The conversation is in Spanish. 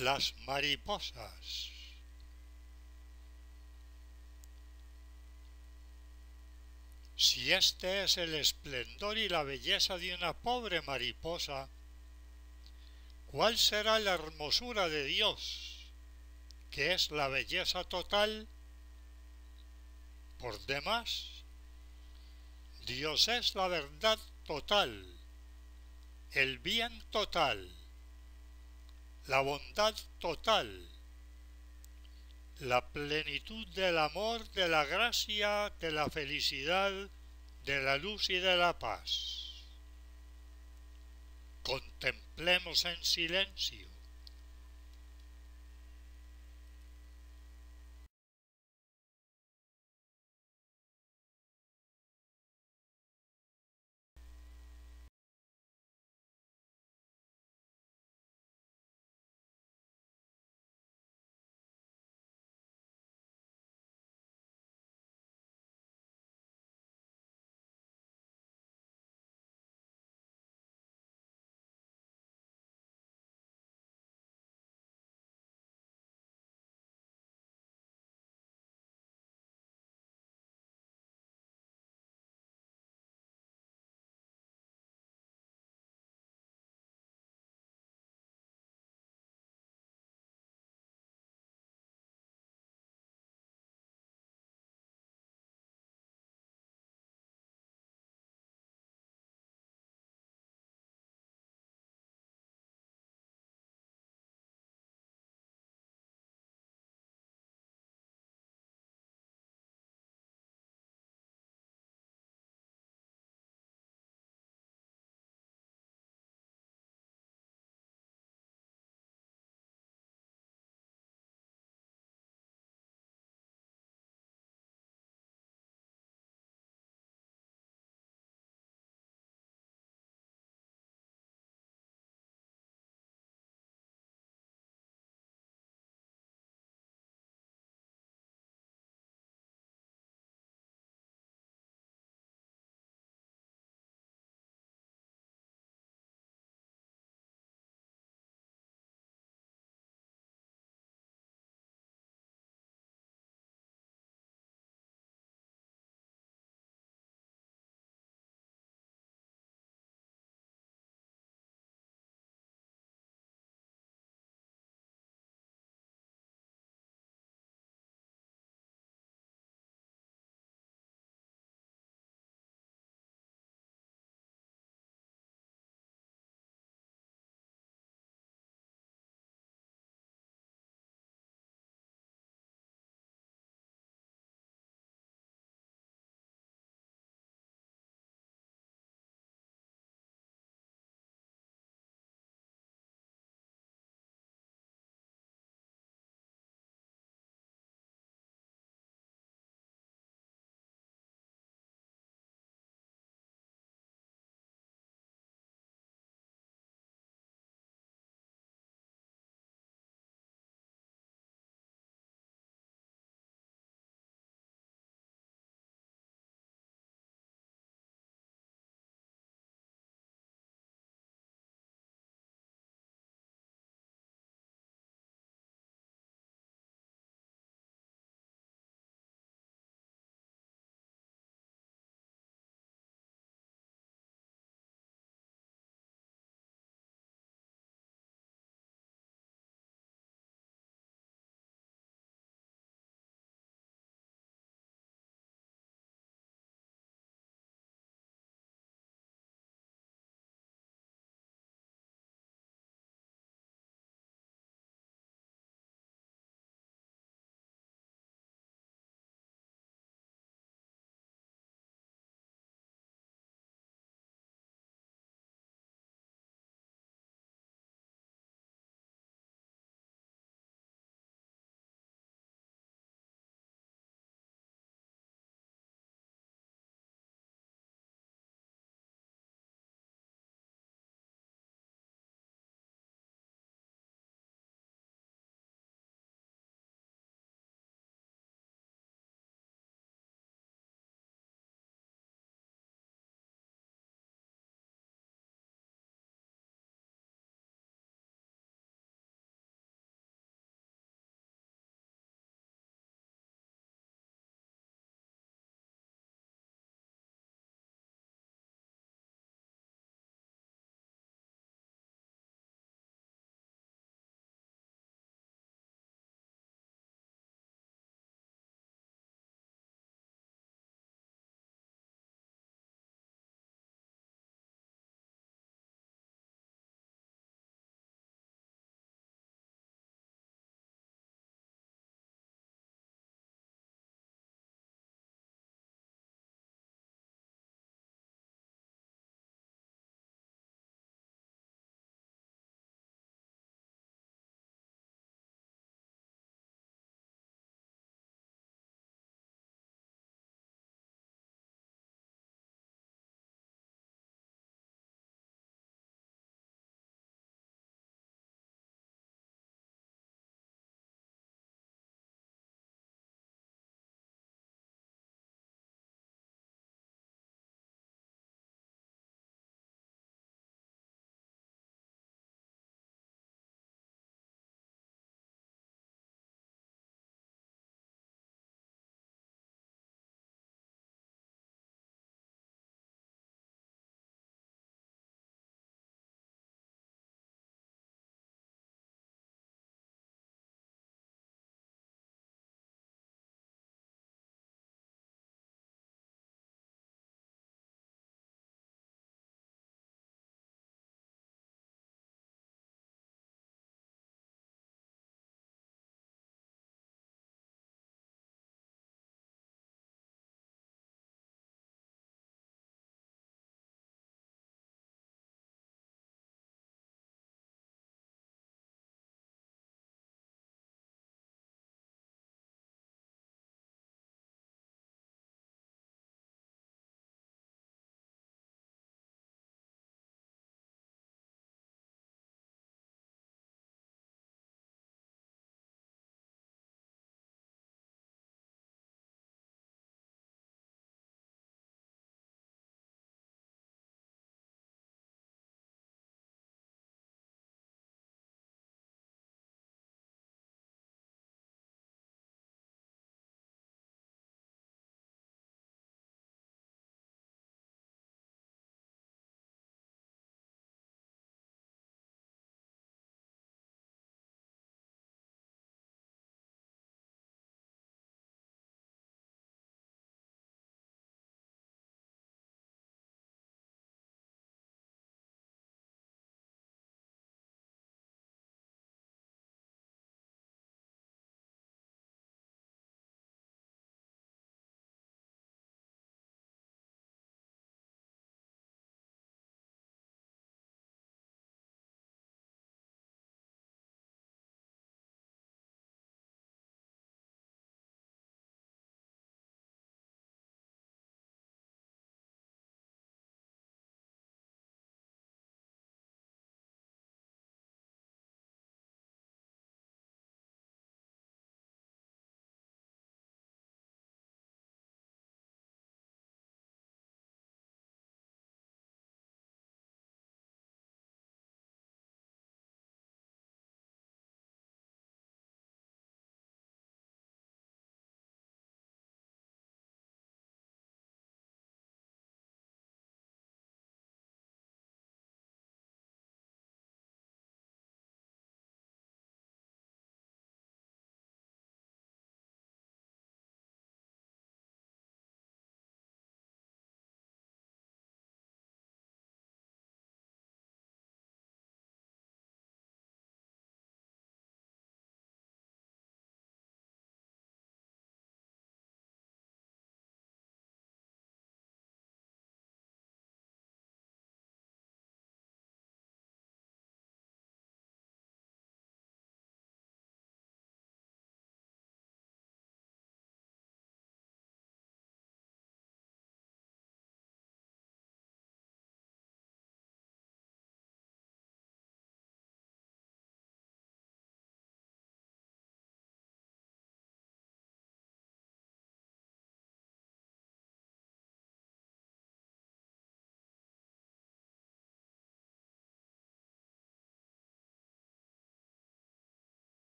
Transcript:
las mariposas. Si este es el esplendor y la belleza de una pobre mariposa, ¿cuál será la hermosura de Dios, que es la belleza total? Por demás, Dios es la verdad total, el bien total la bondad total, la plenitud del amor, de la gracia, de la felicidad, de la luz y de la paz. Contemplemos en silencio